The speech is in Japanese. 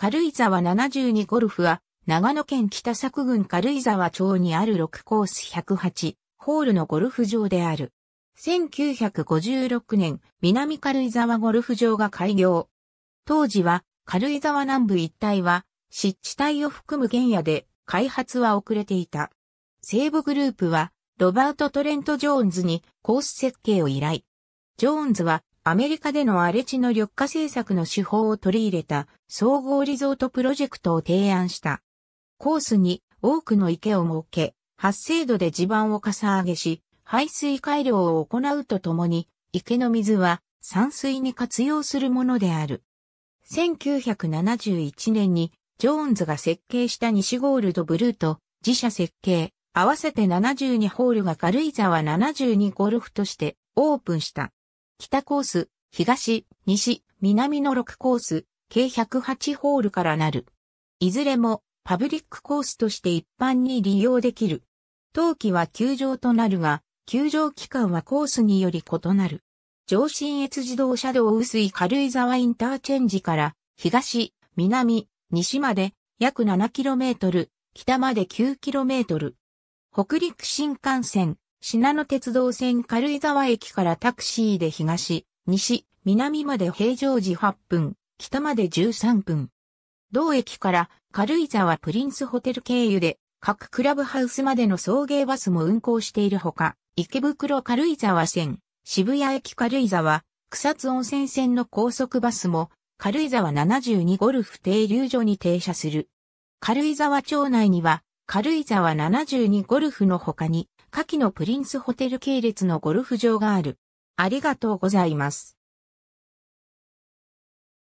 軽井沢72ゴルフは、長野県北作郡軽井沢町にある6コース108ホールのゴルフ場である。1956年、南軽井沢ゴルフ場が開業。当時は、軽井沢南部一帯は、湿地帯を含む原野で、開発は遅れていた。西部グループは、ロバート・トレント・ジョーンズにコース設計を依頼。ジョーンズはアメリカでの荒れ地の緑化政策の手法を取り入れた総合リゾートプロジェクトを提案した。コースに多くの池を設け、発生度で地盤をかさ上げし、排水改良を行うとともに、池の水は山水に活用するものである。1971年にジョーンズが設計した西ゴールドブルーと自社設計合わせて72ホールが軽井沢72ゴルフとしてオープンした。北コース、東、西、南の6コース、計108ホールからなる。いずれもパブリックコースとして一般に利用できる。冬季は休場となるが、休場期間はコースにより異なる。上信越自動車道薄い軽井沢インターチェンジから東、南、西まで約 7km、北まで 9km。北陸新幹線、信濃鉄道線軽井沢駅からタクシーで東、西、南まで平常時8分、北まで13分。同駅から軽井沢プリンスホテル経由で各クラブハウスまでの送迎バスも運行しているほか、池袋軽井沢線、渋谷駅軽井沢、草津温泉線の高速バスも軽井沢72ゴルフ停留所に停車する。軽井沢町内には軽井沢72ゴルフの他に下記のプリンスホテル系列のゴルフ場がある。ありがとうございます。